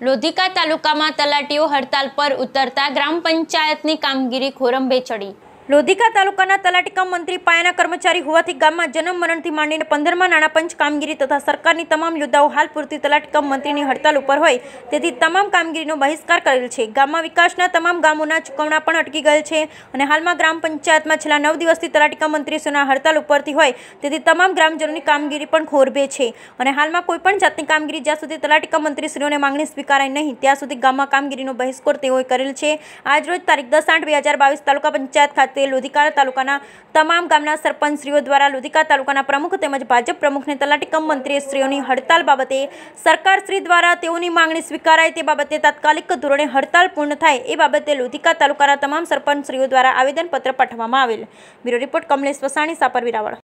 લોધિકા તાલુકામાં તલાટીઓ હડતાલ પર ઉતરતા ગ્રામ પંચાયતની કામગીરી ખોરંભે ચડી લોધિકા તાલુકાના તલાટીકા મંત્રી પાયાના કર્મચારી હોવાથી ગામમાં જન્મ મરણથી માંડીને પંદરમાં નાણાં પંચ કામગીરી તથા સરકારની તમામ યોદ્ધાઓ હાલ પૂરતી તલાટીકા મંત્રીની હડતાલ ઉપર હોય તેથી તમામ કામગીરીનો બહિષ્કાર કરેલ છે ગામમાં વિકાસના તમામ ગામોના ચૂકવણા પણ અટકી ગયેલ છે અને હાલમાં ગ્રામ પંચાયતમાં છેલ્લા નવ દિવસથી તલાટીકા મંત્રીશ્રીના હડતાલ ઉપરથી હોય તેથી તમામ ગ્રામજનોની કામગીરી પણ ખોરબે છે અને હાલમાં કોઈપણ જાતની કામગીરી જ્યાં સુધી તલાટીકા મંત્રીશ્રીઓને માંગણી સ્વીકારાય નહીં ત્યાં સુધી ગામમાં કામગીરીનો બહિષ્કાર તેઓએ કરેલ છે આજ રોજ તારીખ દસ આઠ બે તાલુકા પંચાયત ખાતે વખતે લોધિકા તાલુકાના તમામ ગામના સરપંચશ્રીઓ દ્વારા લુધિકા તાલુકાના પ્રમુખ તેમજ ભાજપ પ્રમુખને તલાટી કમ મંત્રીશ્રીઓની હડતાલ બાબતે સરકારશ્રી દ્વારા તેઓની માંગણી સ્વીકારાય તે બાબતે તાત્કાલિક ધોરણે હડતાલ પૂર્ણ થાય એ બાબતે લુધિકા તાલુકાના તમામ સરપંચશ્રીઓ દ્વારા આવેદનપત્ર પાઠવવામાં આવેલ બ્યુરો રિપોર્ટ કમલેશ વસાણી સાપર વિરાવળ